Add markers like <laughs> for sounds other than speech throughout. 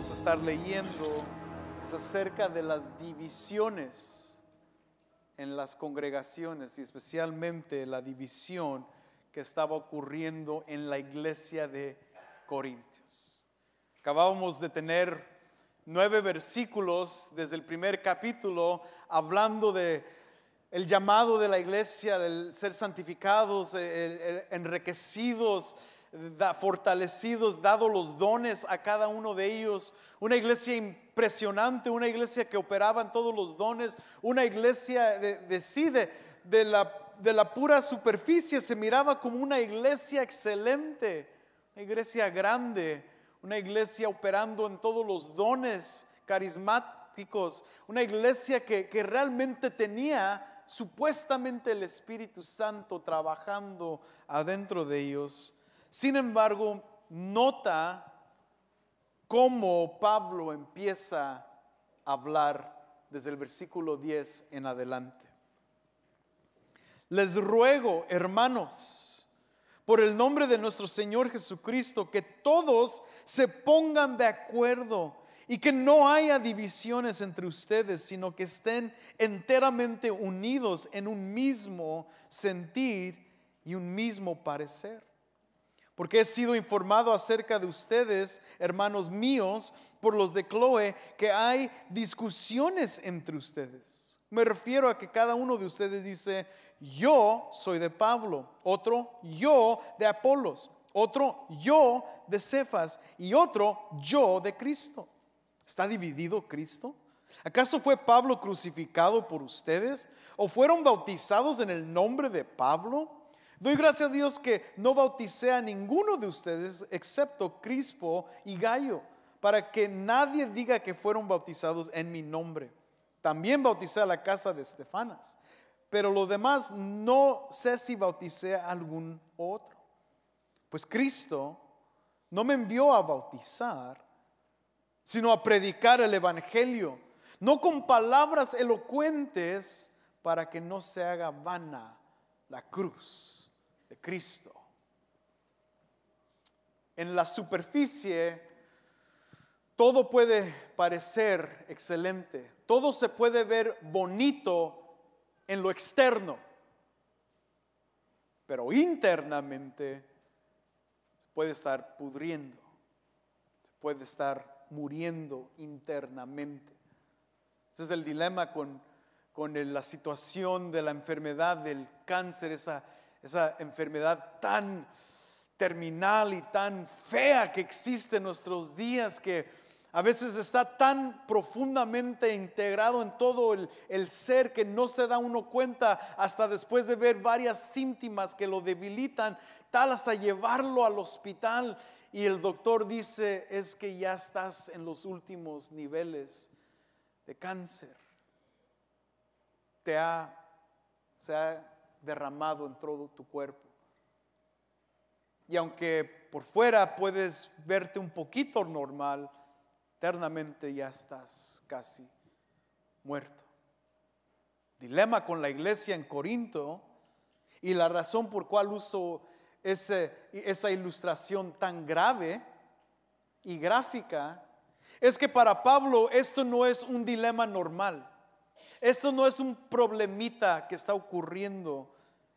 vamos a estar leyendo es acerca de las divisiones en las congregaciones y especialmente la división que estaba ocurriendo en la iglesia de Corintios. Acabábamos de tener nueve versículos desde el primer capítulo hablando de el llamado de la iglesia, del ser santificados, enriquecidos, fortalecidos, dado los dones a cada uno de ellos. Una iglesia impresionante, una iglesia que operaba en todos los dones, una iglesia decide de, de, la, de la pura superficie, se miraba como una iglesia excelente, una iglesia grande, una iglesia operando en todos los dones carismáticos, una iglesia que realmente tenía supuestamente el Espíritu Santo trabajando adentro de ellos. Sin embargo, nota cómo Pablo empieza a hablar desde el versículo 10 en adelante. Les ruego, hermanos, por el nombre de nuestro Señor Jesucristo, que todos se pongan de acuerdo y que no haya divisiones entre ustedes, sino que estén enteramente unidos en un mismo sentir y un mismo parecer porque he sido informado acerca de ustedes, hermanos míos, por los de Chloe, que hay discusiones entre ustedes. Me refiero a que cada uno de ustedes dice, yo soy de Pablo, otro yo de Apolos, otro yo de Cefas y otro yo de Cristo. ¿Está dividido Cristo? ¿Acaso fue Pablo crucificado por ustedes? ¿O fueron bautizados en el nombre de Pablo? Doy gracias a Dios que no bauticé a ninguno de ustedes excepto Crispo y Gallo, para que nadie diga que fueron bautizados en mi nombre. También bauticé a la casa de Estefanas, pero lo demás no sé si bauticé a algún otro. Pues Cristo no me envió a bautizar, sino a predicar el Evangelio, no con palabras elocuentes para que no se haga vana la cruz de Cristo. En la superficie, todo puede parecer excelente, todo se puede ver bonito en lo externo, pero internamente puede estar pudriendo, puede estar muriendo internamente. Ese es el dilema con, con la situación de la enfermedad del cáncer, esa esa enfermedad tan terminal y tan fea que existe en nuestros días, que a veces está tan profundamente integrado en todo el, ser que no se da uno cuenta hasta después de ver varias síntomas que lo debilitan, tal hasta llevarlo al hospital y el doctor dice es que ya estás en los últimos niveles de cáncer. Te ha, se ha derramado en todo tu cuerpo. Y aunque por fuera puedes verte un poquito normal, eternamente ya estás casi muerto. Dilema con la iglesia en Corinto y la razón por cual uso esa ilustración tan grave y gráfica es que para Pablo esto no es un dilema normal. Esto no es un problemita que está ocurriendo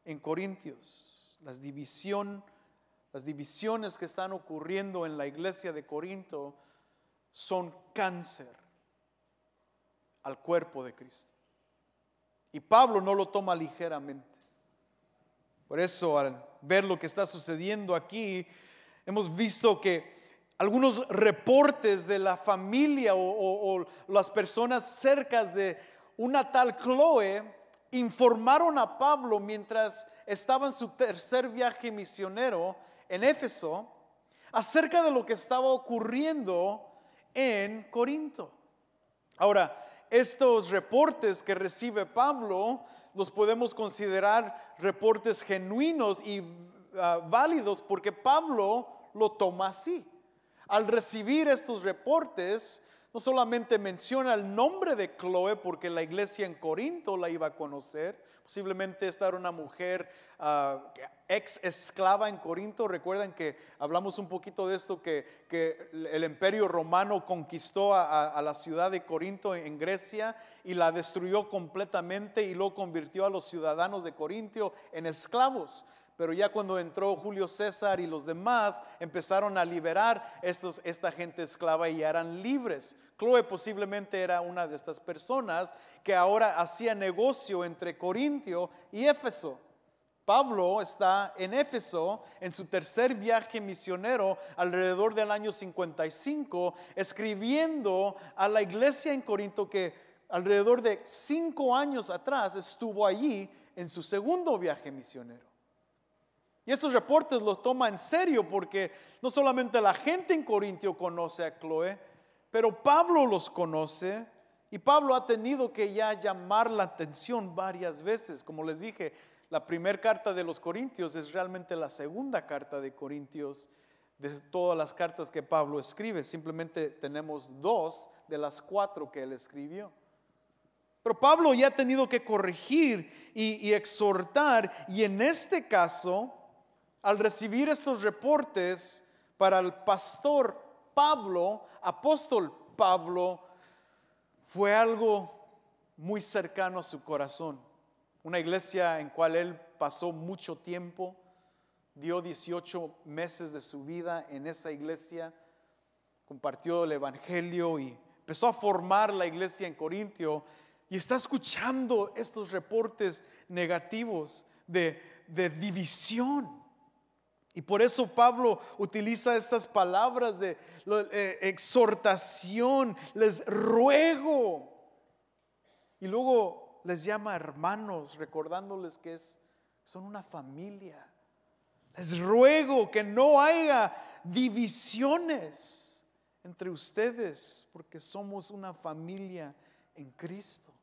en Corintios. Las, las divisiones que están ocurriendo en la iglesia de Corinto son cáncer al cuerpo de Cristo. Y Pablo no lo toma ligeramente. Por eso al ver lo que está sucediendo aquí, hemos visto que algunos reportes de la familia o, las personas cercas de, una tal Chloe informaron a Pablo mientras estaba en su tercer viaje misionero en Éfeso acerca de lo que estaba ocurriendo en Corinto. Ahora, estos reportes que recibe Pablo los podemos considerar reportes genuinos y ah, válidos porque Pablo lo toma así. Al recibir estos reportes, no solamente menciona el nombre de Chloe porque la iglesia en Corinto la iba a conocer, posiblemente esta era una mujer ah, ex esclava en Corinto, recuerdan que hablamos un poquito de esto, que, el imperio romano conquistó a, a, la ciudad de Corinto en Grecia y la destruyó completamente y lo convirtió a los ciudadanos de Corinto en esclavos. Pero ya cuando entró Julio César y los demás empezaron a liberar estos, esta gente esclava y eran libres. Chloe posiblemente era una de estas personas que ahora hacía negocio entre Corintio y Éfeso. Pablo está en Éfeso en su tercer viaje misionero alrededor del año 55, escribiendo a la iglesia en Corinto que alrededor de cinco años atrás estuvo allí en su segundo viaje misionero. Y estos reportes los toma en serio porque no solamente la gente en Corintio conoce a Chloe, pero Pablo los conoce y Pablo ha tenido que ya llamar la atención varias veces. Como les dije, la primera carta de los Corintios es realmente la segunda carta de Corintios de todas las cartas que Pablo escribe. Simplemente tenemos dos de las cuatro que él escribió. Pero Pablo ya ha tenido que corregir y exhortar y en este caso al recibir estos reportes para el pastor Pablo, apóstol Pablo, fue algo muy cercano a su corazón. Una iglesia en cual él pasó mucho tiempo, dio 18 meses de su vida en esa iglesia, compartió el Evangelio y empezó a formar la iglesia en Corintio y está escuchando estos reportes negativos de, de división. Y por eso Pablo utiliza estas palabras de eh, exhortación, les ruego. Y luego les llama hermanos, recordándoles que es, son una familia. Les ruego que no haya divisiones entre ustedes, porque somos una familia en Cristo.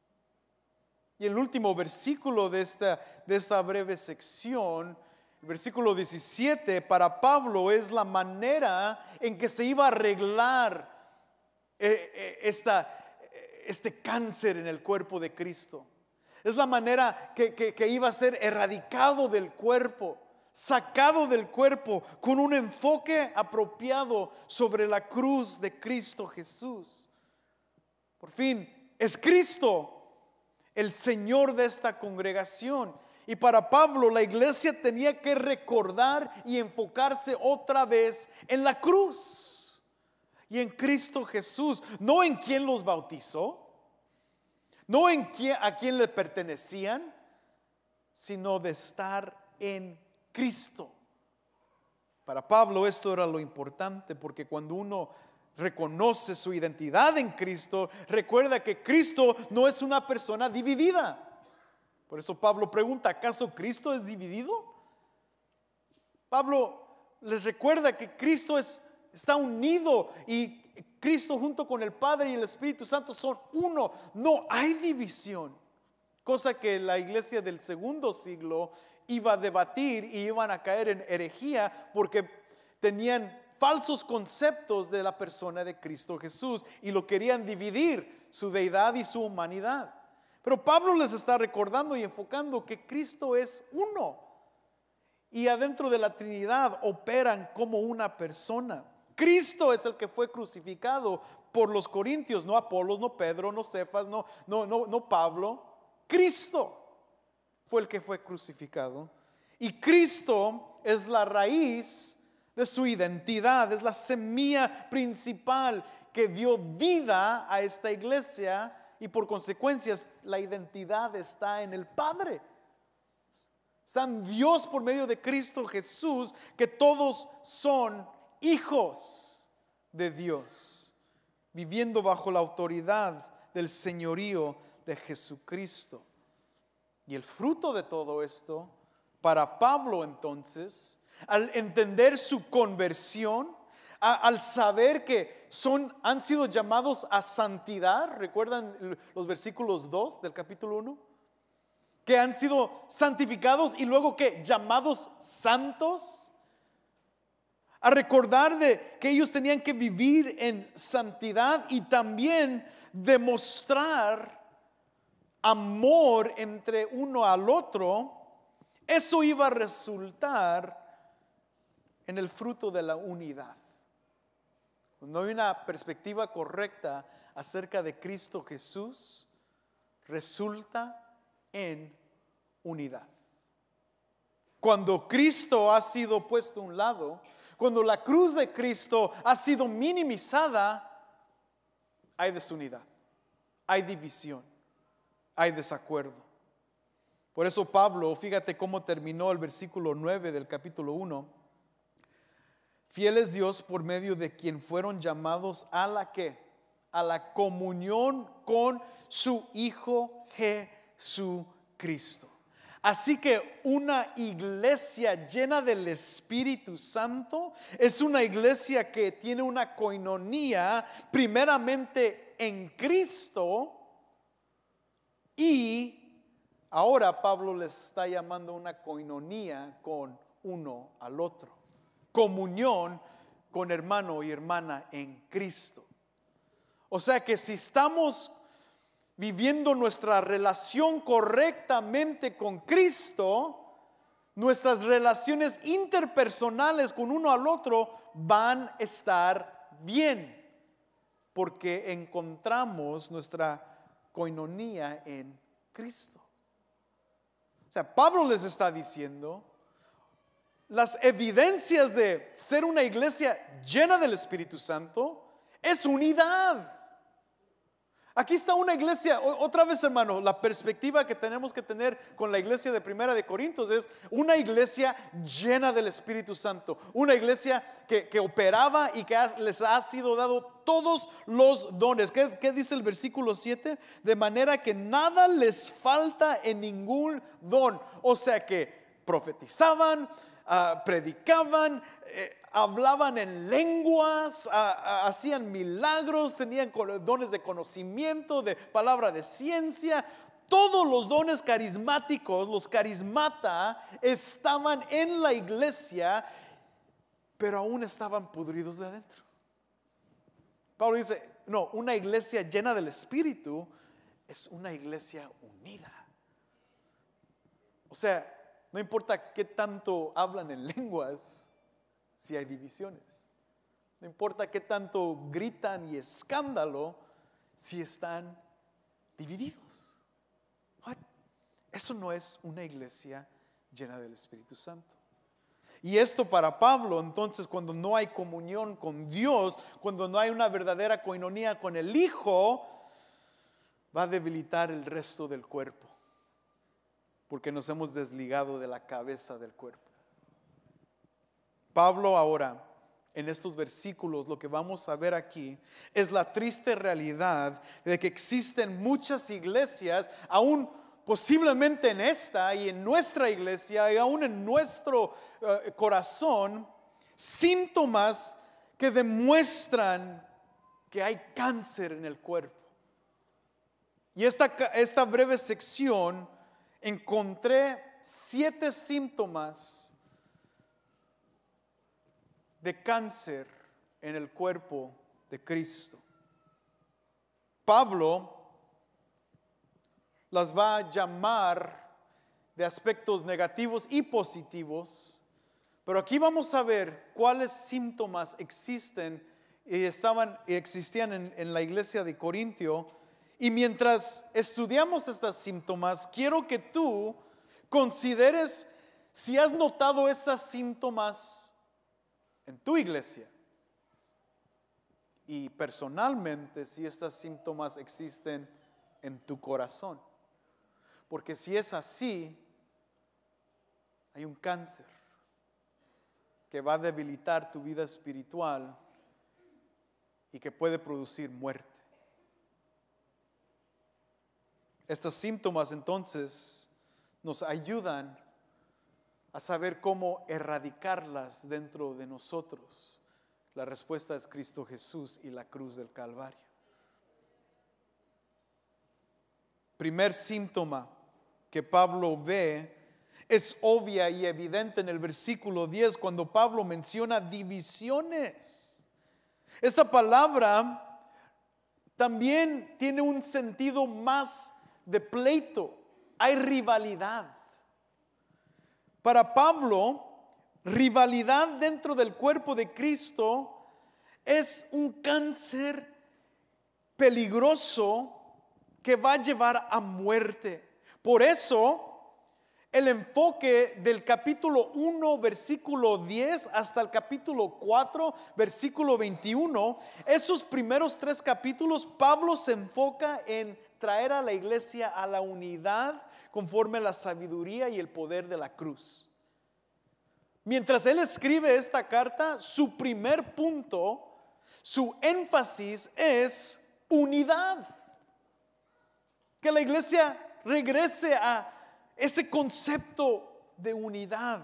Y el último versículo de esta, de esta breve sección versículo 17 para Pablo es la manera en que se iba a arreglar eh, eh, esta, este cáncer en el cuerpo de Cristo. Es la manera que iba a ser erradicado del cuerpo, sacado del cuerpo, con un enfoque apropiado sobre la cruz de Cristo Jesús. Por fin, es Cristo el Señor de esta congregación. Y para Pablo la iglesia tenía que recordar y enfocarse otra vez en la cruz y en Cristo Jesús, no en quien los bautizó, no en a quien le pertenecían, sino de estar en Cristo. Para Pablo esto era lo importante porque cuando uno reconoce su identidad en Cristo, recuerda que Cristo no es una persona dividida. Por eso Pablo pregunta, ¿acaso Cristo es dividido? Pablo les recuerda que Cristo es, está unido y Cristo junto con el Padre y el Espíritu Santo son uno. No hay división. Cosa que la iglesia del segundo siglo iba a debatir y iban a caer en herejía porque tenían falsos conceptos de la persona de Cristo Jesús y lo querían dividir, su deidad y su humanidad. Pero Pablo les está recordando y enfocando que Cristo es uno y adentro de la Trinidad operan como una persona. Cristo es el que fue crucificado por los corintios, no Apolos, no Pedro, no Cefas, no, no, no, no Pablo. Cristo fue el que fue crucificado. Y Cristo es la raíz de su identidad, es la semilla principal que dio vida a esta iglesia y por consecuencias la identidad está en el Padre. Está en Dios por medio de Cristo Jesús, que todos son hijos de Dios, viviendo bajo la autoridad del señorío de Jesucristo. Y el fruto de todo esto, para Pablo entonces, al entender su conversión, al saber que son, han sido llamados a santidad, recuerdan los versículos 2 del capítulo 1, que han sido santificados y luego que llamados santos, a recordar de que ellos tenían que vivir en santidad y también demostrar amor entre uno al otro, eso iba a resultar en el fruto de la unidad. Cuando hay una perspectiva correcta acerca de Cristo Jesús, resulta en unidad. Cuando Cristo ha sido puesto a un lado, cuando la cruz de Cristo ha sido minimizada, hay desunidad, hay división, hay desacuerdo. Por eso Pablo, fíjate cómo terminó el versículo 9 del capítulo 1 Fieles Dios por medio de quien fueron llamados a la que, a la comunión con su Hijo Jesucristo. Así que una iglesia llena del Espíritu Santo es una iglesia que tiene una coinonía primeramente en Cristo y ahora Pablo les está llamando una coinonía con uno al otro comunión con hermano y hermana en Cristo. O sea que si estamos viviendo nuestra relación correctamente con Cristo, nuestras relaciones interpersonales con uno al otro van a estar bien, porque encontramos nuestra coinonía en Cristo. O sea, Pablo les está diciendo, las evidencias de ser una iglesia llena del Espíritu Santo es unidad. Aquí está una iglesia, otra vez hermano, la perspectiva que tenemos que tener con la iglesia de Primera de Corintios es una iglesia llena del Espíritu Santo, una iglesia que, operaba y que les ha sido dado todos los dones. ¿Qué, ¿Qué dice el versículo 7? De manera que nada les falta en ningún don. O sea que profetizaban, Ah, predicaban, eh, hablaban en lenguas, ah, ah, hacían milagros, tenían dones de conocimiento, de palabra de ciencia. Todos los dones carismáticos, los carismata, estaban en la iglesia, pero aún estaban pudridos de adentro. Pablo dice, no, una iglesia llena del Espíritu es una iglesia unida. O sea, no importa qué tanto hablan en lenguas si hay divisiones. No importa qué tanto gritan y escándalo si están divididos. Eso no es una iglesia llena del Espíritu Santo. Y esto para Pablo, entonces, cuando no hay comunión con Dios, cuando no hay una verdadera coinonía con el Hijo, va a debilitar el resto del cuerpo porque nos hemos desligado de la cabeza del cuerpo. Pablo ahora, en estos versículos, lo que vamos a ver aquí es la triste realidad de que existen muchas iglesias, aún posiblemente en esta y en nuestra iglesia y aún en nuestro eh, corazón, síntomas que demuestran que hay cáncer en el cuerpo. Y esta breve sección encontré siete síntomas de cáncer en el cuerpo de Cristo. Pablo las va a llamar de aspectos negativos y positivos, pero aquí vamos a ver cuáles síntomas existen y estaban, existían en, en la iglesia de Corintio y mientras estudiamos estos síntomas, quiero que tú consideres si has notado esos síntomas en tu iglesia. Y personalmente, si estos síntomas existen en tu corazón. Porque si es así, hay un cáncer que va a debilitar tu vida espiritual y que puede producir muerte. Estos síntomas entonces nos ayudan a saber cómo erradicarlas dentro de nosotros. La respuesta es Cristo Jesús y la cruz del Calvario. Primer síntoma que Pablo ve es obvia y evidente en el versículo 10 cuando Pablo menciona divisiones. Esta palabra también tiene un sentido más de pleito, hay rivalidad. Para Pablo, rivalidad dentro del cuerpo de Cristo es un cáncer peligroso que va a llevar a muerte. Por eso, el enfoque del capítulo 1, versículo 10 hasta el capítulo 4, versículo 21, esos primeros tres capítulos, Pablo se enfoca en traer a la iglesia a la unidad conforme a la sabiduría y el poder de la cruz. Mientras él escribe esta carta, su primer punto, su énfasis es unidad. Que la iglesia regrese a ese concepto de unidad.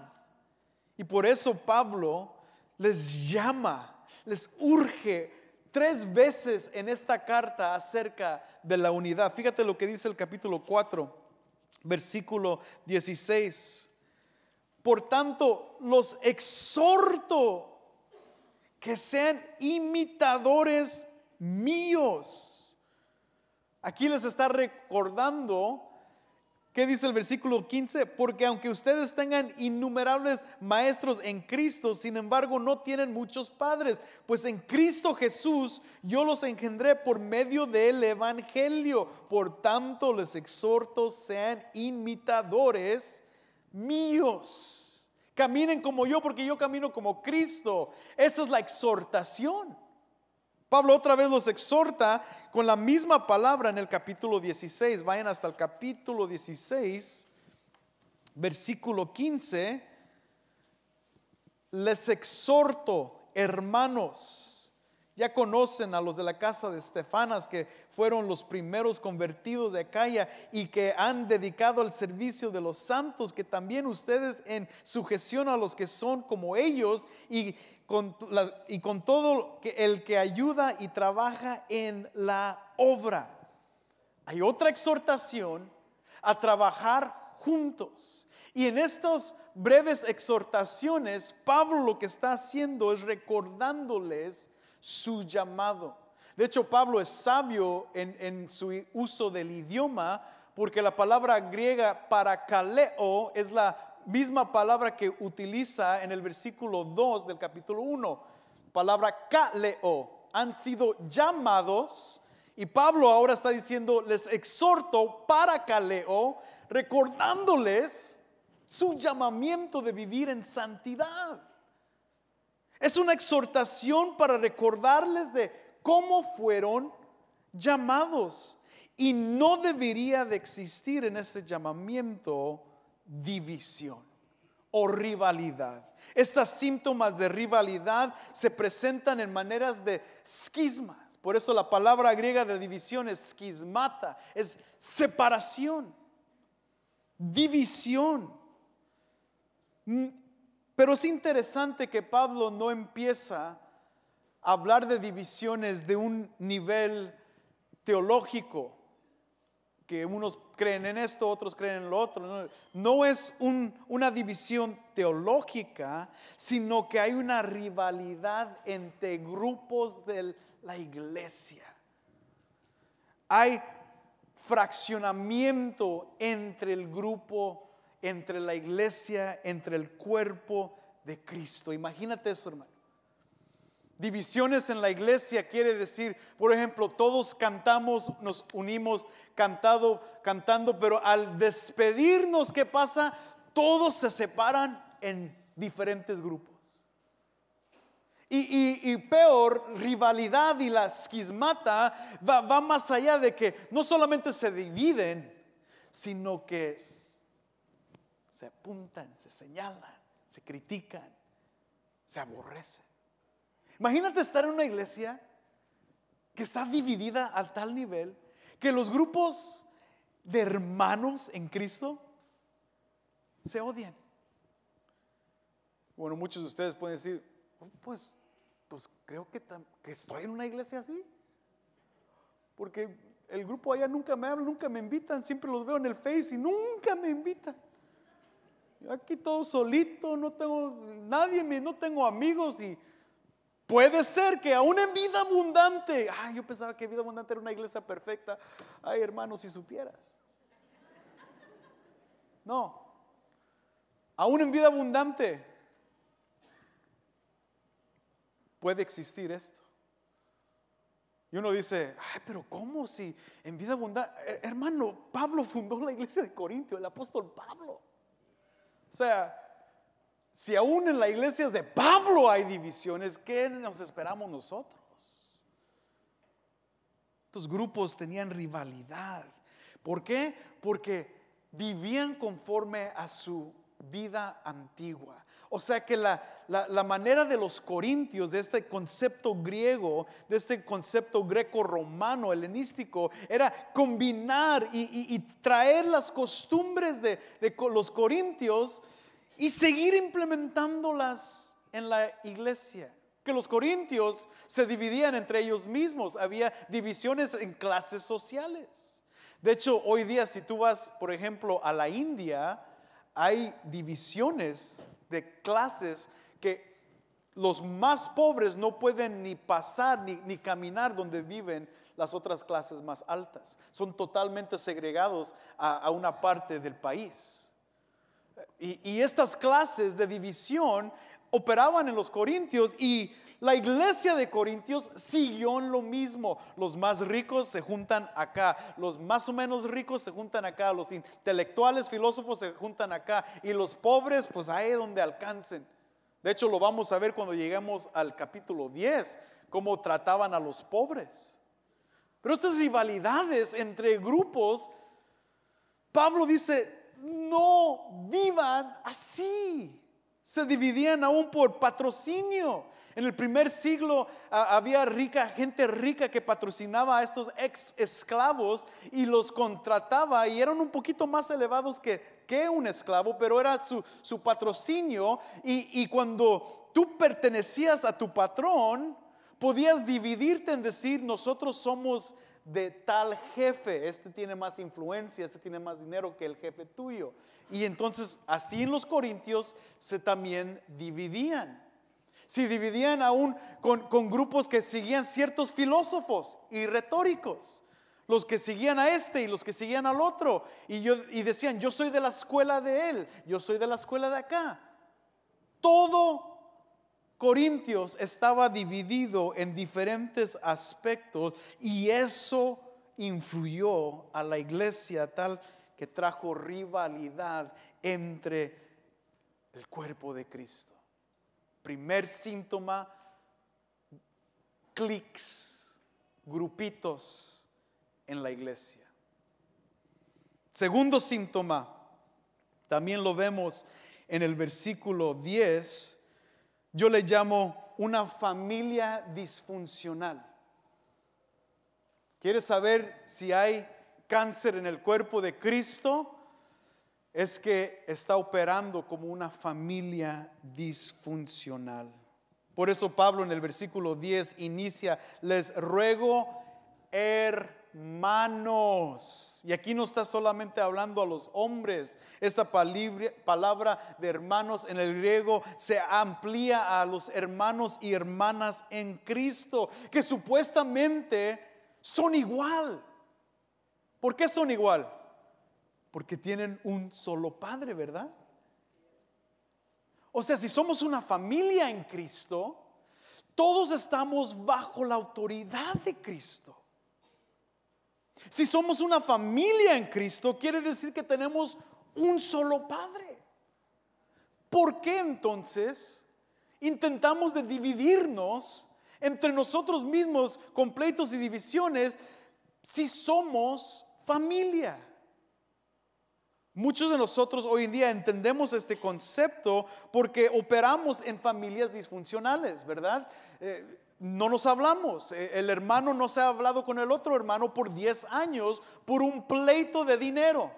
Y por eso Pablo les llama, les urge tres veces en esta carta acerca de la unidad. Fíjate lo que dice el capítulo 4, versículo 16. Por tanto, los exhorto que sean imitadores míos. Aquí les está recordando ¿Qué dice el versículo 15? Porque aunque ustedes tengan innumerables maestros en Cristo, sin embargo no tienen muchos padres, pues en Cristo Jesús yo los engendré por medio del Evangelio. Por tanto les exhorto, sean imitadores míos. Caminen como yo, porque yo camino como Cristo. Esa es la exhortación. Pablo otra vez los exhorta con la misma palabra en el capítulo 16. Vayan hasta el capítulo 16, versículo 15. Les exhorto, hermanos ya conocen a los de la casa de Estefanas, que fueron los primeros convertidos de Acaya y que han dedicado al servicio de los santos, que también ustedes en sujeción a los que son como ellos y con, y con todo el que ayuda y trabaja en la obra. Hay otra exhortación a trabajar juntos. Y en estas breves exhortaciones, Pablo lo que está haciendo es recordándoles su llamado. De hecho, Pablo es sabio en, su uso del idioma porque la palabra griega para kaleo es la misma palabra que utiliza en el versículo 2 del capítulo 1. Palabra kaleo. Han sido llamados. Y Pablo ahora está diciendo, les exhorto para kaleo, recordándoles su llamamiento de vivir en santidad. Es una exhortación para recordarles de cómo fueron llamados. Y no debería de existir en este llamamiento división o rivalidad. Estos síntomas de rivalidad se presentan en maneras de esquismas. Por eso la palabra griega de división es esquismata, es separación, división pero es interesante que Pablo no empieza a hablar de divisiones de un nivel teológico, que unos creen en esto, otros creen en lo otro. No, es una división teológica, sino que hay una rivalidad entre grupos de la iglesia. Hay fraccionamiento entre el grupo entre la iglesia, entre el cuerpo de Cristo. Imagínate eso, hermano. Divisiones en la iglesia quiere decir, por ejemplo, todos cantamos, nos unimos cantado, cantando, pero al despedirnos, ¿qué pasa? Todos se separan en diferentes grupos. Y, peor, rivalidad y la esquismata va, va más allá de que no solamente se dividen, sino que se apuntan, se señalan, se critican, se aborrecen. Imagínate estar en una iglesia que está dividida a tal nivel que los grupos de hermanos en Cristo se odian. Bueno, muchos de ustedes pueden decir, oh, pues, pues creo que, que estoy en una iglesia así, porque el grupo allá nunca me habla, nunca me invitan, siempre los veo en el Face y nunca me invitan. Aquí todo solito, no tengo nadie, no tengo amigos y puede ser que aún en vida abundante, ay, yo pensaba que vida abundante era una iglesia perfecta. Ay, hermano, si supieras. No. Aún en vida abundante puede existir esto. Y uno dice, ay, pero ¿cómo si en vida abundante? Hermano, Pablo fundó la iglesia de Corintio, el apóstol Pablo. O sea, si aún en las iglesias de Pablo hay divisiones, ¿qué nos esperamos nosotros? Estos grupos tenían rivalidad. ¿Por qué? Porque vivían conforme a su vida antigua. O sea que la, manera de los corintios, de este concepto griego, de este concepto greco-romano, helenístico, era combinar y, traer las costumbres de, de los corintios y seguir implementándolas en la iglesia que los corintios se dividían entre ellos mismos, había divisiones en clases sociales. De hecho, hoy día si tú vas, por ejemplo, a la India, hay divisiones de clases que los más pobres no pueden ni pasar ni, caminar donde viven las otras clases más altas. Son totalmente segregados a, una parte del país. Y, y, estas clases de división operaban en los corintios y la iglesia de Corintios siguió en lo mismo. Los más ricos se juntan acá, los más o menos ricos se juntan acá, los intelectuales, filósofos se juntan acá y los pobres pues ahí donde alcancen. De hecho lo vamos a ver cuando lleguemos al capítulo 10, cómo trataban a los pobres. Pero estas rivalidades entre grupos, Pablo dice, no vivan así. Se dividían aún por patrocinio. En el primer siglo ah, había rica, gente rica que patrocinaba a estos ex esclavos y los contrataba y eran un poquito más elevados que, un esclavo, pero era su, patrocinio y cuando tú pertenecías a tu patrón, podías dividirte en decir, nosotros somos de tal jefe, este tiene más influencia, este tiene más dinero que el jefe tuyo. Y entonces así en los corintios se también dividían. Si dividían aún con, grupos que seguían ciertos filósofos y retóricos los que seguían a este y los que seguían al otro. Y, yo, y decían, yo soy de la escuela de él, yo soy de la escuela de acá. Todo Corintios estaba dividido en diferentes aspectos y eso influyó a la iglesia tal que trajo rivalidad entre el cuerpo de Cristo. Primer síntoma, clics, grupitos en la iglesia. Segundo síntoma, también lo vemos en el versículo 10, yo le llamo una familia disfuncional. ¿Quieres saber si hay cáncer en el cuerpo de Cristo? es que está operando como una familia disfuncional. Por eso Pablo en el versículo 10 inicia, les ruego hermanos. Y aquí no está solamente hablando a los hombres. Esta palabra de hermanos en el griego se amplía a los hermanos y hermanas en Cristo, que supuestamente son igual. ¿Por qué son igual? Porque tienen un solo Padre, ¿verdad? O sea, si somos una familia en Cristo, todos estamos bajo la autoridad de Cristo. Si somos una familia en Cristo, quiere decir que tenemos un solo Padre. ¿Por qué entonces intentamos dividirnos entre nosotros mismos Completos y divisiones si somos familia? Muchos de nosotros hoy en día entendemos este concepto porque operamos en familias disfuncionales, ¿verdad? Eh, no nos hablamos. Eh, el hermano no se ha hablado con el otro hermano por 10 años por un pleito de dinero.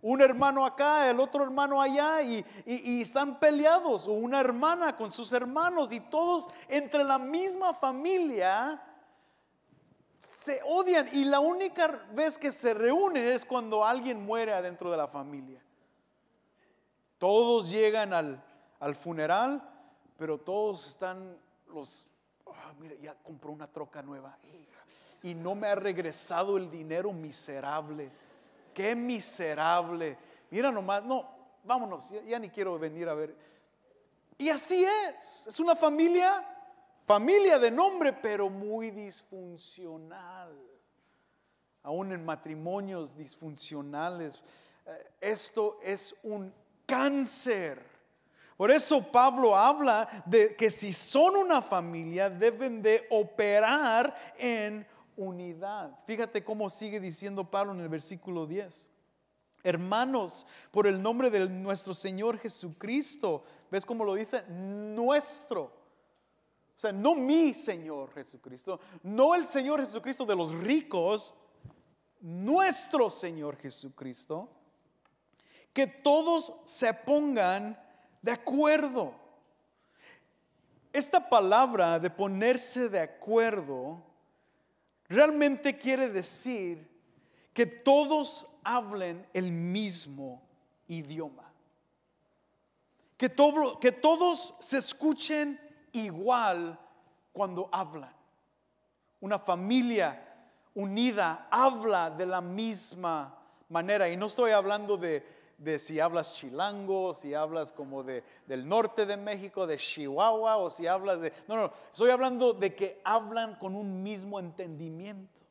Un hermano acá, el otro hermano allá y, y, están peleados. O una hermana con sus hermanos y todos entre la misma familia se odian y la única vez que se reúnen es cuando alguien muere adentro de la familia. Todos llegan al, funeral, pero todos están los, ah, mira, ya compró una troca nueva y no me ha regresado el dinero miserable. Qué miserable. Mira nomás, no, vámonos, ya, ya ni quiero venir a ver. Y así es, es una familia Familia de nombre, pero muy disfuncional. Aún en matrimonios disfuncionales. Eh, esto es un cáncer. Por eso Pablo habla de que si son una familia deben de operar en unidad. Fíjate cómo sigue diciendo Pablo en el versículo 10. Hermanos, por el nombre de nuestro Señor Jesucristo, ¿ves cómo lo dice? Nuestro. O sea, no mi Señor Jesucristo, no el Señor Jesucristo de los ricos, nuestro Señor Jesucristo. Que todos se pongan de acuerdo. Esta palabra de ponerse de acuerdo realmente quiere decir que todos hablen el mismo idioma. Que, que todos se escuchen igual cuando hablan. Una familia unida habla de la misma manera. Y no estoy hablando de, si hablas chilango, si hablas como de, del norte de México, de Chihuahua, o si hablas de... No, no, estoy hablando de que hablan con un mismo entendimiento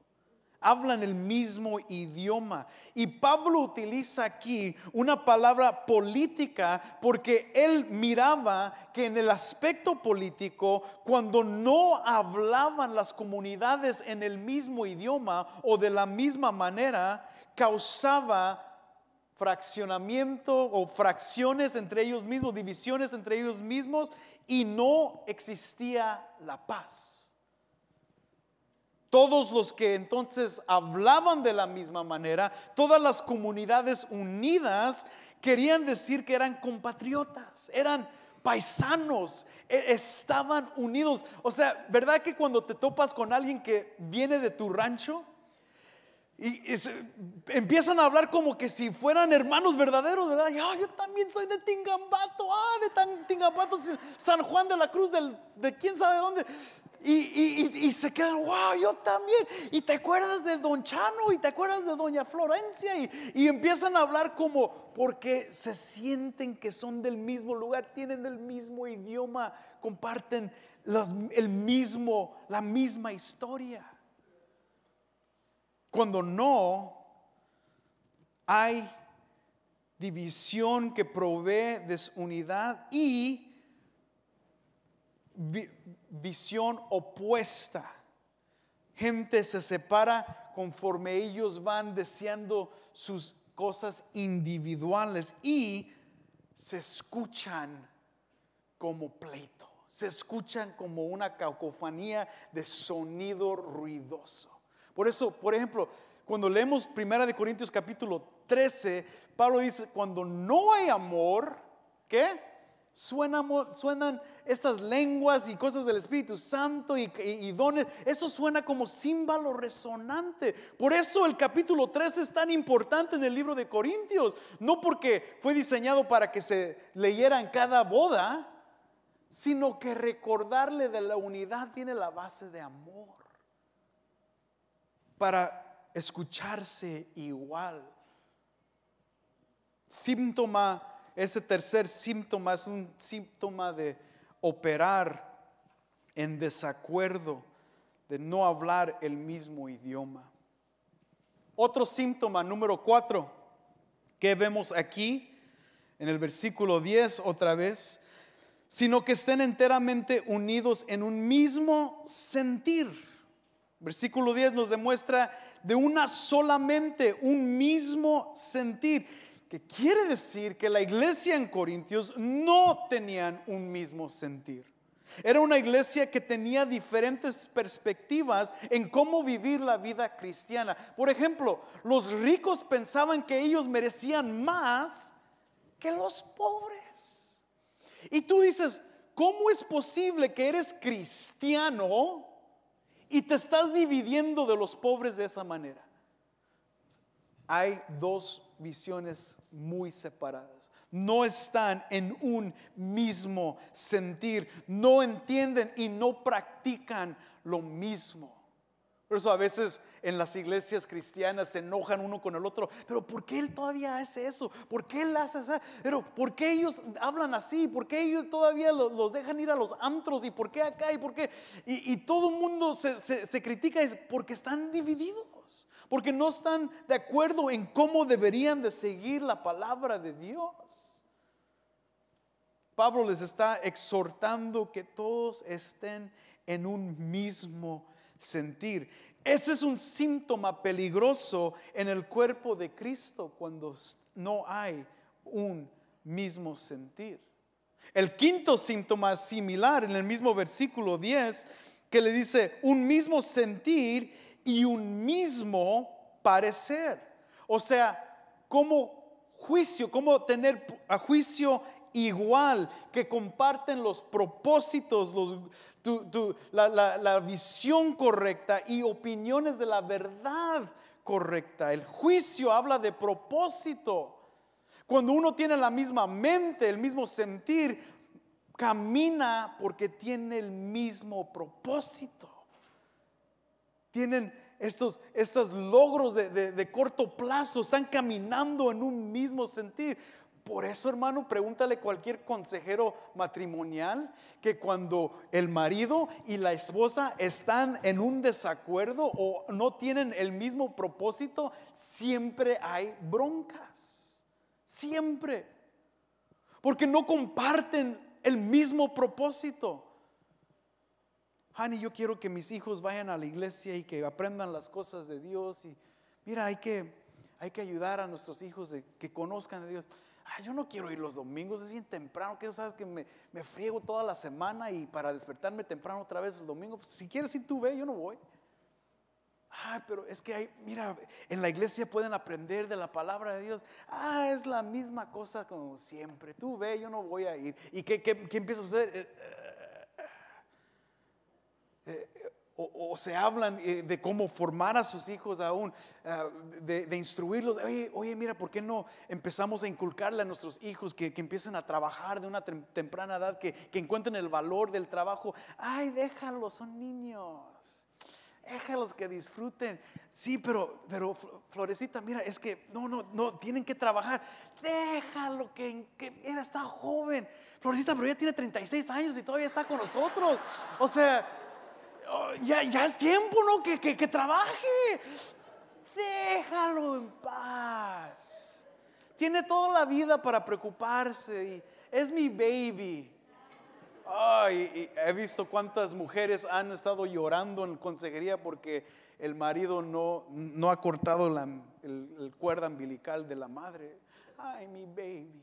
hablan el mismo idioma. Y Pablo utiliza aquí una palabra política porque él miraba que en el aspecto político, cuando no hablaban las comunidades en el mismo idioma o de la misma manera, causaba fraccionamiento o fracciones entre ellos mismos, divisiones entre ellos mismos, y no existía la paz todos los que entonces hablaban de la misma manera, todas las comunidades unidas, querían decir que eran compatriotas, eran paisanos, e-, estaban unidos. O sea, ¿verdad que cuando te topas con alguien que viene de tu rancho? Y, empiezan a hablar como que si fueran hermanos verdaderos, ¿verdad? Ah, yo también soy de Tingambato, ah, de Tingambato, San Juan de la Cruz, del, de quién sabe dónde. Y, se quedan, wow, yo también. Y te acuerdas de Don Chano y te acuerdas de Doña Florencia y, empiezan a hablar como porque se sienten que son del mismo lugar, tienen el mismo idioma, comparten el mismo, la misma historia. Cuando no hay división que provee desunidad y visión opuesta. Gente se separa conforme ellos van deseando sus cosas individuales y se escuchan como pleito, se escuchan como una cacofonía de sonido ruidoso. Por eso, por ejemplo, cuando leemos Primera de Corintios capítulo 13, Pablo dice, cuando no hay amor, ¿qué? Suenan, estas lenguas y cosas del Espíritu Santo y, dones. Eso suena como símbolo resonante. Por eso el capítulo 3 es tan importante en el libro de Corintios. No porque fue diseñado para que se leyeran cada boda, sino que recordarle de la unidad tiene la base de amor. Para escucharse igual. Síntoma ese tercer síntoma es un síntoma de operar en desacuerdo, de no hablar el mismo idioma. Otro síntoma, número cuatro, que vemos aquí en el versículo 10 otra vez, sino que estén enteramente unidos en un mismo sentir. Versículo 10 nos demuestra de una solamente, un mismo sentir que quiere decir que la iglesia en Corintios no tenían un mismo sentir. Era una iglesia que tenía diferentes perspectivas en cómo vivir la vida cristiana. Por ejemplo, los ricos pensaban que ellos merecían más que los pobres. Y tú dices, ¿cómo es posible que eres cristiano y te estás dividiendo de los pobres de esa manera? hay dos visiones muy separadas. No están en un mismo sentir. No entienden y no practican lo mismo. Por eso a veces en las iglesias cristianas se enojan uno con el otro. Pero ¿por qué él todavía hace eso? ¿Por qué él hace eso? Pero ¿por qué ellos hablan así? ¿Por qué ellos todavía los, dejan ir a los antros? ¿Y por qué acá? ¿Y por qué? Y, todo el mundo se, se critica porque están divididos porque no están de acuerdo en cómo deberían de seguir la palabra de Dios. Pablo les está exhortando que todos estén en un mismo sentir. Ese es un síntoma peligroso en el cuerpo de Cristo cuando no hay un mismo sentir. El quinto síntoma similar en el mismo versículo 10 que le dice un mismo sentir y un mismo parecer. O sea, como juicio, como tener a juicio igual, que comparten los propósitos, la visión correcta y opiniones de la verdad correcta. El juicio habla de propósito. Cuando uno tiene la misma mente, el mismo sentir, camina porque tiene el mismo propósito tienen estos, estos logros de, corto plazo, están caminando en un mismo sentir. Por eso, hermano, pregúntale cualquier consejero matrimonial que cuando el marido y la esposa están en un desacuerdo o no tienen el mismo propósito, siempre hay broncas. Siempre. Porque no comparten el mismo propósito. Hani, yo quiero que mis hijos vayan a la iglesia y que aprendan las cosas de Dios. Y mira, hay que, hay que ayudar a nuestros hijos de, que conozcan a Dios. Ah, yo no quiero ir los domingos, es bien temprano, que sabes que me, friego toda la semana y para despertarme temprano otra vez el domingo, pues, si quieres ir tú ve, yo no voy. Ah, pero es que hay, mira, en la iglesia pueden aprender de la palabra de Dios. Ah, es la misma cosa como siempre. Tú ve, yo no voy a ir. ¿Y qué, qué empieza a suceder? Eh, eh, eh, o, se hablan eh, de cómo formar a sus hijos aún, ah, de, instruirlos. Oye, mira, ¿por qué no empezamos a inculcarle a nuestros hijos que, empiecen a trabajar de una temprana edad, que, encuentren el valor del trabajo? Ay, déjalos, son niños. Déjalos que disfruten. Sí, pero, pero Florecita, mira, es que no, no, no, tienen que trabajar. Déjalo que, que mira, está joven. Florecita, pero ya tiene 36 años y todavía está con nosotros. O sea, Oh, ya, ya, es tiempo, ¿no? Que, trabaje. Déjalo en paz. Tiene toda la vida para preocuparse. Y es mi baby. Ay, he visto cuántas mujeres han estado llorando en consejería porque el marido no, no ha cortado la el, el cuerda umbilical de la madre. Ay, mi baby.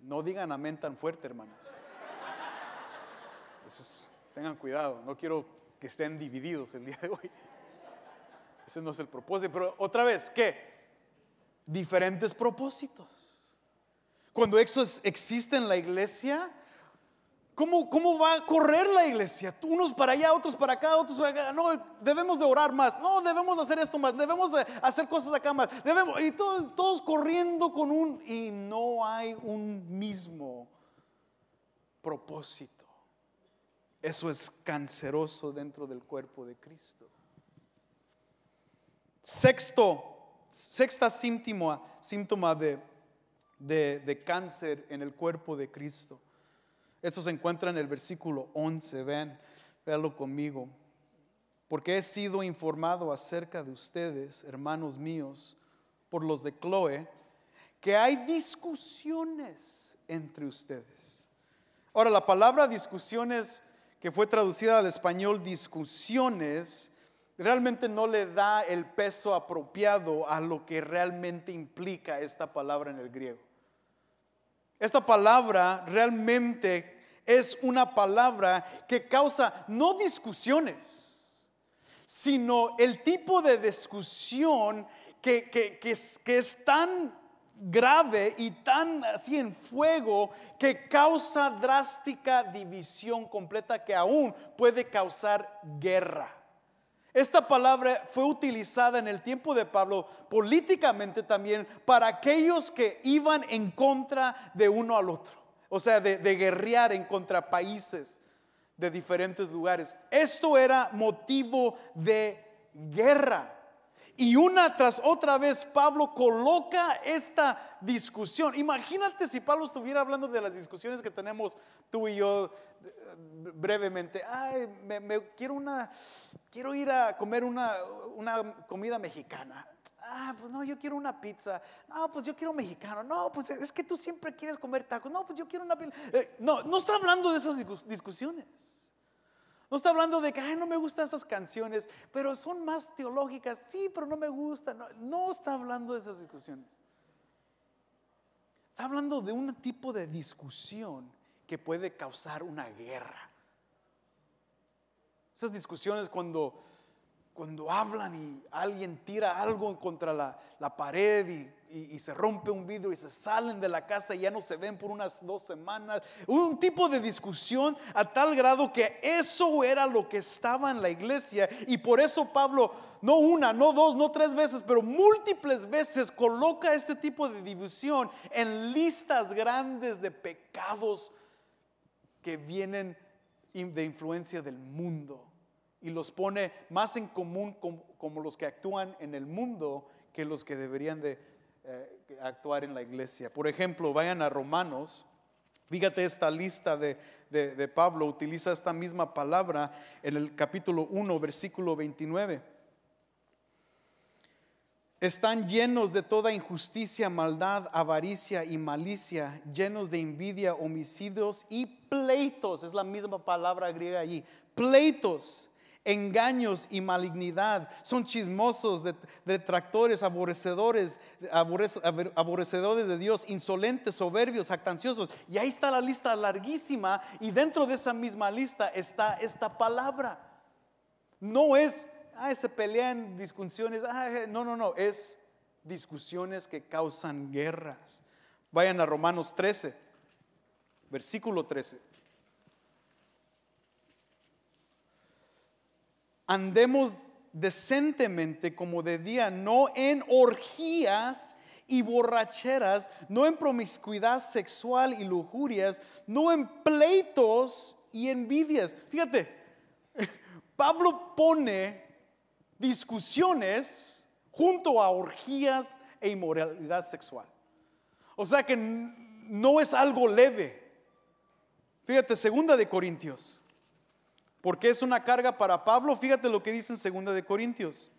No digan amén tan fuerte, hermanas. Eso es Tengan cuidado, no quiero que estén divididos el día de hoy. Ese no es el propósito. Pero otra vez, ¿qué? Diferentes propósitos. Cuando eso existe en la iglesia, ¿Cómo, ¿Cómo, va a correr la iglesia? Unos para allá, otros para acá, otros para acá. No, debemos de orar más. No, debemos hacer esto más. Debemos eh, hacer cosas acá más. Debemos, y todos, todos corriendo con un... Y no hay un mismo propósito. Eso es canceroso dentro del cuerpo de Cristo. Sexto, sexta síntoma, síntoma de, cáncer en el cuerpo de Cristo. Eso se encuentra en el versículo 11, Ven, véanlo conmigo. Porque he sido informado acerca de ustedes, hermanos míos, por los de Chloe, que hay discusiones entre ustedes. Ahora, la palabra discusiones que fue traducida al español discusiones, realmente no le da el peso apropiado a lo que realmente implica esta palabra en el griego. Esta palabra realmente es una palabra que causa no discusiones, sino el tipo de discusión que, que, que, es, que es tan grave y tan así en fuego que causa drástica división completa que aún puede causar guerra. Esta palabra fue utilizada en el tiempo de Pablo políticamente también para aquellos que iban en contra de uno al otro, o sea, de, guerrear en contra países de diferentes lugares. Esto era motivo de guerra. Y una tras otra vez Pablo coloca esta discusión. Imagínate si Pablo estuviera hablando de las discusiones que tenemos tú y yo eh, brevemente. Ay, me, quiero, una, quiero ir a comer una, comida mexicana. Ah, pues no, yo quiero una pizza. No, pues yo quiero mexicano. No, pues es que tú siempre quieres comer tacos. No, pues yo quiero una... pizza. Eh, no, no está hablando de esas discusiones. No está hablando de que, ay, no me gustan esas canciones, pero son más teológicas. Sí, pero no me gustan. No, no está hablando de esas discusiones. Está hablando de un tipo de discusión que puede causar una guerra. Esas discusiones cuando cuando hablan y alguien tira algo contra la, pared y, se rompe un vidrio y se salen de la casa y ya no se ven por unas dos semanas. Un tipo de discusión a tal grado que eso era lo que estaba en la iglesia. Y por eso Pablo, no una, no dos, no tres veces, pero múltiples veces coloca este tipo de división en listas grandes de pecados que vienen de influencia del mundo y los pone más en común como los que actúan en el mundo que los que deberían de eh, actuar en la iglesia. Por ejemplo, vayan a Romanos. Fíjate esta lista de, de Pablo, utiliza esta misma palabra en el capítulo 1, versículo 29. Están llenos de toda injusticia, maldad, avaricia y malicia, llenos de envidia, homicidios y pleitos. Es la misma palabra griega allí. Pleitos engaños y malignidad. Son chismosos, detractores, aborrecedores, aborrecedores de Dios, insolentes, soberbios, actanciosos Y ahí está la lista larguísima y dentro de esa misma lista está esta palabra. No es, ah, se pelean discusiones, ah, no, no, no, es discusiones que causan guerras. Vayan a Romanos 13, versículo 13. andemos decentemente como de día, no en orgías y borracheras, no en promiscuidad sexual y lujurias, no en pleitos y envidias. Fíjate, <laughs> Pablo pone discusiones junto a orgías e inmoralidad sexual. O sea que no es algo leve. Fíjate, segunda de Corintios porque es una carga para Pablo. Fíjate lo que dice en 2 de Corintios,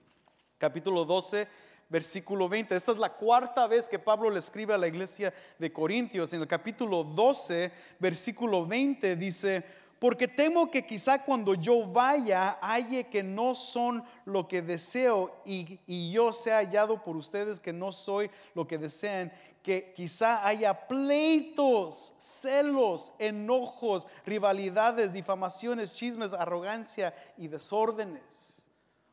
capítulo 12, versículo 20. Esta es la cuarta vez que Pablo le escribe a la iglesia de Corintios. En el capítulo 12, versículo 20 dice, porque temo que quizá cuando yo vaya halle que no son lo que deseo y, yo sea hallado por ustedes que no soy lo que desean, que quizá haya pleitos, celos, enojos, rivalidades, difamaciones, chismes, arrogancia y desórdenes.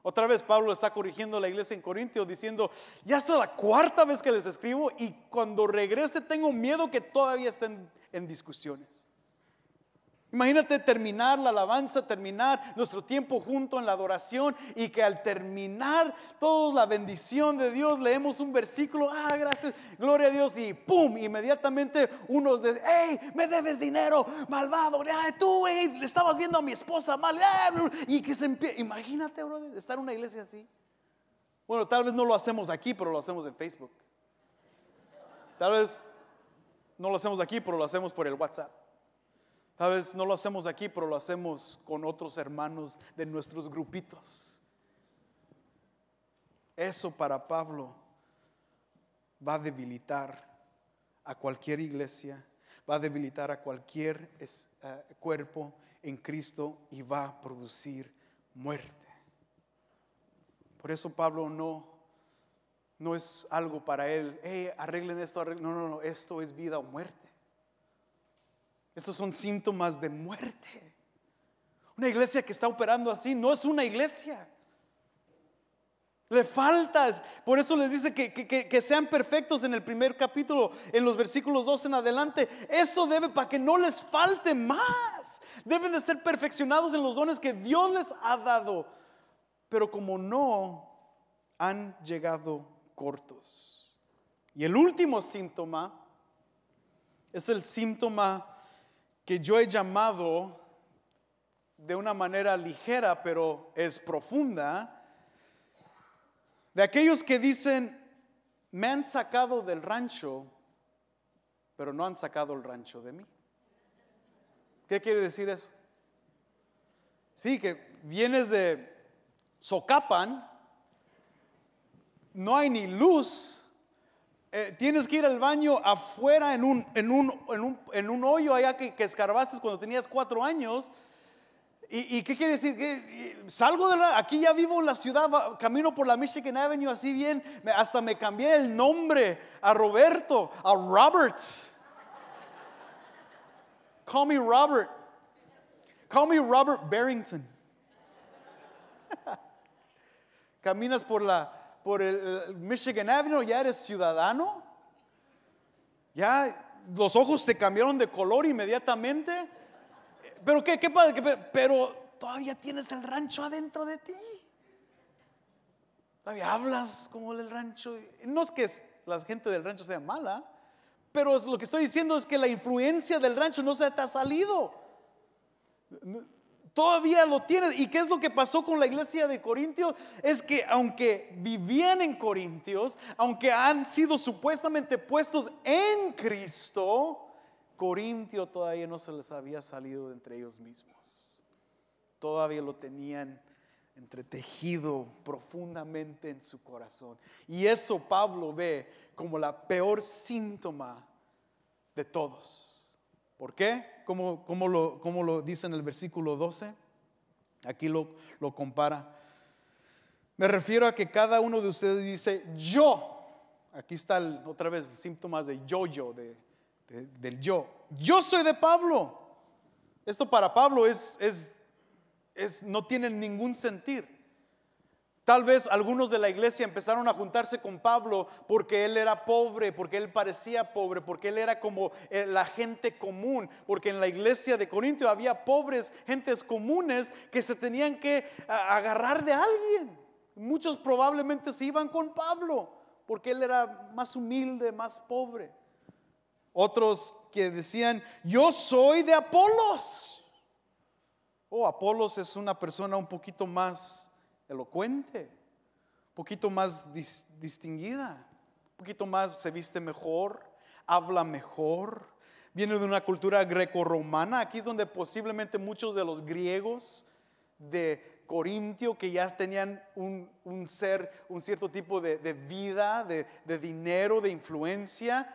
Otra vez Pablo está corrigiendo a la iglesia en Corintio diciendo, ya es la cuarta vez que les escribo y cuando regrese tengo miedo que todavía estén en discusiones. Imagínate terminar la alabanza, terminar nuestro tiempo junto en la adoración y que al terminar todos la bendición de Dios leemos un versículo, ah, gracias, gloria a Dios y ¡pum! Inmediatamente uno dice, ¡ey! me debes dinero, malvado, ay, tú, le estabas viendo a mi esposa mal, y que se empieza, imagínate, brother, estar en una iglesia así. Bueno, tal vez no lo hacemos aquí, pero lo hacemos en Facebook. Tal vez no lo hacemos aquí, pero lo hacemos por el WhatsApp. A no lo hacemos aquí, pero lo hacemos con otros hermanos de nuestros grupitos. Eso para Pablo va a debilitar a cualquier iglesia, va a debilitar a cualquier eh, cuerpo en Cristo y va a producir muerte. Por eso Pablo no no es algo para él, arreglen esto, no, no, no, esto es vida o muerte. Estos son síntomas de muerte. Una iglesia que está operando así no es una iglesia. Le faltas. Por eso les dice que, sean perfectos en el primer capítulo, en los versículos 2 en adelante. Esto debe para que no les falte más. Deben de ser perfeccionados en los dones que Dios les ha dado. Pero como no, han llegado cortos. Y el último síntoma es el síntoma que yo he llamado de una manera ligera, pero es profunda, de aquellos que dicen, me han sacado del rancho, pero no han sacado el rancho de mí. ¿Qué quiere decir eso? Sí, que vienes de Socapan, no hay ni luz, eh, tienes que ir al baño afuera en un, en un, en un, hoyo allá que, que, escarbaste cuando tenías cuatro años. ¿Y, qué quiere decir? salgo de la, aquí ya vivo en la ciudad, camino por la Michigan Avenue así bien, hasta me cambié el nombre a Roberto, a Robert. Call me Robert. Call me Robert Barrington. <laughs> Caminas por la, por el Michigan Avenue, ya eres ciudadano. Ya los ojos te cambiaron de color inmediatamente. Pero qué, qué pero todavía tienes el rancho adentro de ti. Todavía hablas como del rancho. No es que la gente del rancho sea mala, pero lo que estoy diciendo es que la influencia del rancho no se te ha salido. Todavía lo tienes. ¿Y qué es lo que pasó con la iglesia de Corintios? Es que aunque vivían en Corintios, aunque han sido supuestamente puestos en Cristo, Corintio todavía no se les había salido de entre ellos mismos. Todavía lo tenían entretejido profundamente en su corazón. Y eso Pablo ve como la peor síntoma de todos ¿Por qué? ¿Cómo, lo, dice en el versículo 12? Aquí lo, lo compara. Me refiero a que cada uno de ustedes dice yo. Aquí está otra vez síntomas de yo-yo, de, del yo. Yo soy de Pablo. Esto para Pablo es, es, no tiene ningún sentido. Tal vez algunos de la iglesia empezaron a juntarse con Pablo porque él era pobre, porque él parecía pobre, porque él era como eh, la gente común, porque en la iglesia de Corintio había pobres, gentes comunes que se tenían que agarrar de alguien. Muchos probablemente se iban con Pablo porque él era más humilde, más pobre. Otros que decían, yo soy de Apolos. Oh, Apolos es una persona un poquito más elocuente, poquito más distinguida, un poquito más se viste mejor, habla mejor. Viene de una cultura greco romana. Aquí es donde posiblemente muchos de los griegos de Corintio que ya tenían un, ser, un cierto tipo de, vida, de, dinero, de influencia,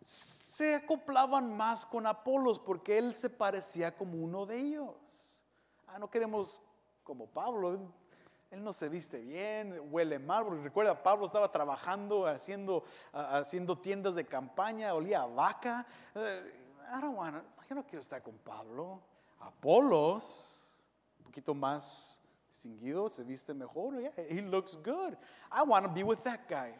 se acoplaban más con Apolos porque él se parecía como uno de ellos. Ah, no queremos como Pablo, él no se viste bien, huele mal, porque recuerda, Pablo estaba trabajando, haciendo, haciendo tiendas de campaña, olía a vaca. Eh, I don't yo no quiero estar con Pablo. Apolos, un poquito más distinguido, se viste mejor. he looks good. I want to be with that guy.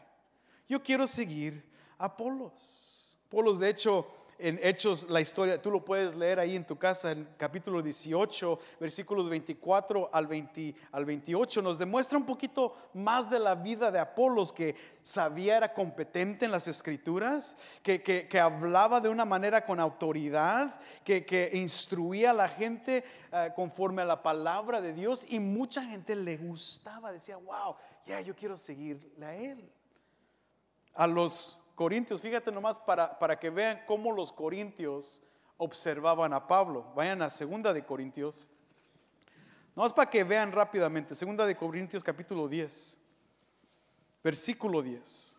Yo quiero seguir a Apolos. Apolos, de hecho, en Hechos, la historia, tú lo puedes leer ahí en tu casa, en capítulo 18, versículos 24 al, 28, nos demuestra un poquito más de la vida de Apolos, que sabía, era competente en las escrituras, que, hablaba de una manera con autoridad, que, instruía a la gente eh, conforme a la palabra de Dios y mucha gente le gustaba, decía, wow, ya yo quiero seguirle a él. A los corintios, fíjate nomás para, para que vean cómo los corintios observaban a Pablo. Vayan a segunda de Corintios. Nomás para que vean rápidamente, segunda de Corintios capítulo 10, versículo 10.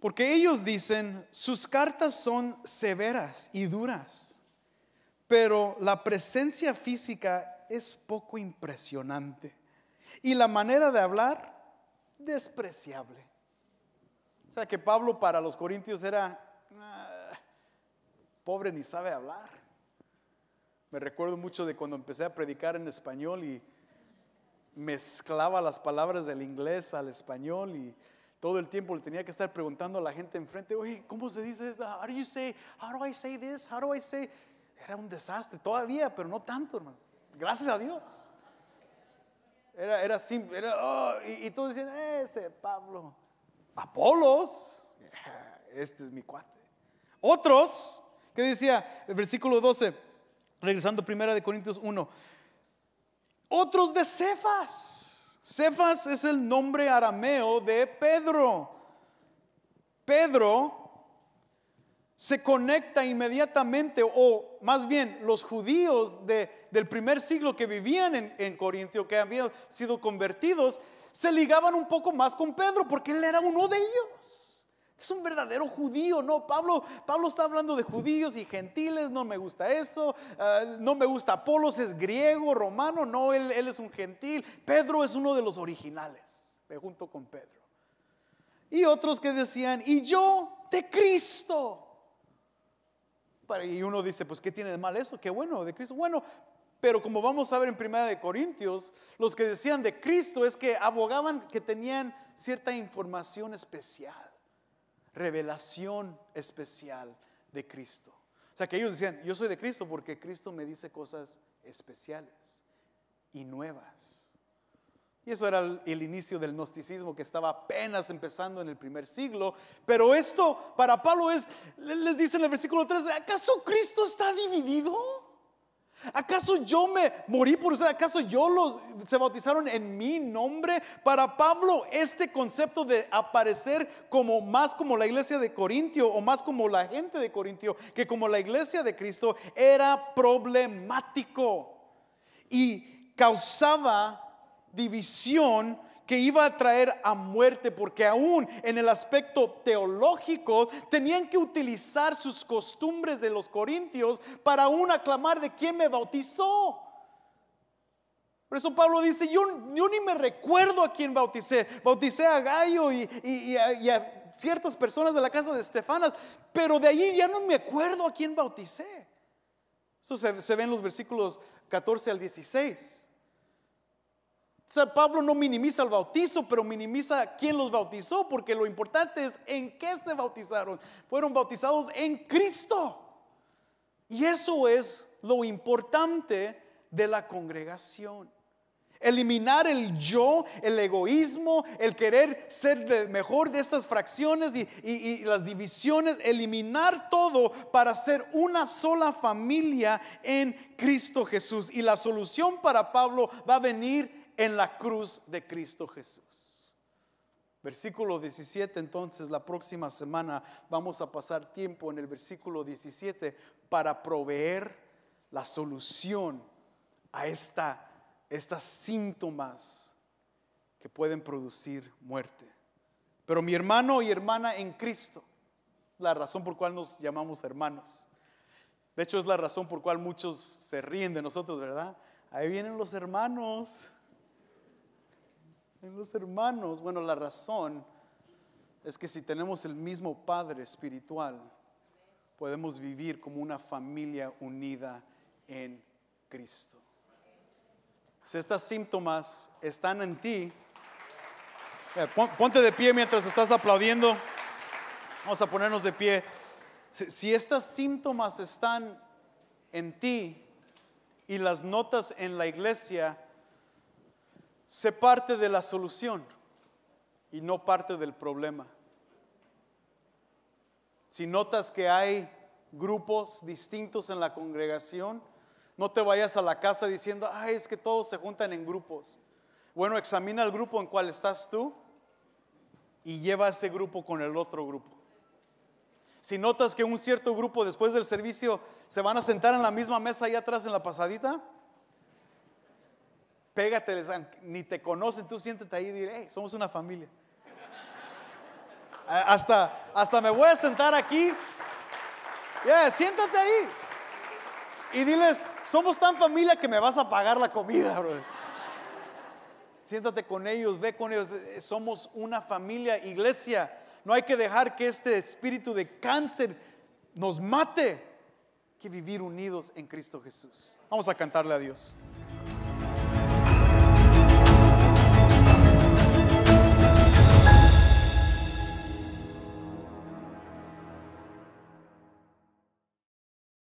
Porque ellos dicen, sus cartas son severas y duras, pero la presencia física es poco impresionante y la manera de hablar despreciable. O sea que Pablo para los corintios era ah, pobre ni sabe hablar. Me recuerdo mucho de cuando empecé a predicar en español y mezclaba las palabras del inglés al español y todo el tiempo le tenía que estar preguntando a la gente enfrente, oye, ¿cómo se dice esto? How do you say, how do I say this? How do I say? Era un desastre todavía, pero no tanto, hermanos. Gracias a Dios. Era, simple, oh", y, y todos decían, ese Pablo. Apolos, este es mi cuate. Otros, que decía el versículo 12, regresando primera de Corintios 1, otros de Cefas. Cefas es el nombre arameo de Pedro. Pedro se conecta inmediatamente, o más bien los judíos del primer siglo que vivían en, en Corintio, que habían sido convertidos, se ligaban un poco más con Pedro porque él era uno de ellos. Es un verdadero judío, ¿no? Pablo, Pablo está hablando de judíos y gentiles, no me gusta eso, ah, no me gusta Apolos, es griego, romano, no, él, es un gentil. Pedro es uno de los originales, junto con Pedro. Y otros que decían, y yo de Cristo. Y uno dice, pues, ¿qué tiene de mal eso? Qué bueno, de Cristo. Bueno, pero como vamos a ver en Primera de Corintios, los que decían de Cristo es que abogaban que tenían cierta información especial, revelación especial de Cristo. O sea, que ellos decían, yo soy de Cristo porque Cristo me dice cosas especiales y nuevas. Y eso era el, inicio del gnosticismo que estaba apenas empezando en el primer siglo. Pero esto para Pablo es, les dice en el versículo 13. ¿acaso Cristo está dividido? ¿Acaso yo me morí por usted? ¿Acaso yo los se bautizaron en mi nombre? Para Pablo, este concepto de aparecer como más como la iglesia de Corintio o más como la gente de Corintio que como la iglesia de Cristo era problemático y causaba división que iba a traer a muerte, porque aún en el aspecto teológico tenían que utilizar sus costumbres de los corintios para aún aclamar de quién me bautizó. Por eso Pablo dice, yo, ni me recuerdo a quién bauticé. Bauticé a Gallo y, a, ciertas personas de la casa de Estefanas, pero de allí ya no me acuerdo a quién bauticé. Eso se, se, ve en los versículos 14 al 16. O Pablo no minimiza el bautizo, pero minimiza quién los bautizó, porque lo importante es en qué se bautizaron. Fueron bautizados en Cristo. Y eso es lo importante de la congregación. Eliminar el yo, el egoísmo, el querer ser mejor de estas fracciones y, y, las divisiones, eliminar todo para ser una sola familia en Cristo Jesús. Y la solución para Pablo va a venir en la cruz de Cristo Jesús. Versículo 17, entonces la próxima semana vamos a pasar tiempo en el versículo 17 para proveer la solución a esta, estas síntomas que pueden producir muerte. Pero mi hermano y hermana en Cristo, la razón por cual nos llamamos hermanos. De hecho, es la razón por cual muchos se ríen de nosotros, ¿verdad? Ahí vienen los hermanos en los hermanos. Bueno, la razón es que si tenemos el mismo Padre espiritual, podemos vivir como una familia unida en Cristo. Si estas síntomas están en ti, eh, ponte de pie mientras estás aplaudiendo. Vamos a ponernos de pie. Si, estas síntomas están en ti y las notas en la iglesia, se parte de la solución y no parte del problema. Si notas que hay grupos distintos en la congregación, no te vayas a la casa diciendo, ay, es que todos se juntan en grupos. Bueno, examina el grupo en cual estás tú y lleva ese grupo con el otro grupo. Si notas que un cierto grupo después del servicio se van a sentar en la misma mesa ahí atrás en la pasadita, Pégateles, ni te conocen, tú siéntate ahí y dile, somos una familia. Hasta, hasta me voy a sentar aquí. Yeah, siéntate ahí. Y diles, somos tan familia que me vas a pagar la comida, Siéntate con ellos, ve con ellos. Eh, eh, somos una familia, iglesia. No hay que dejar que este espíritu de cáncer nos mate. que vivir unidos en Cristo Jesús. Vamos a cantarle a Dios.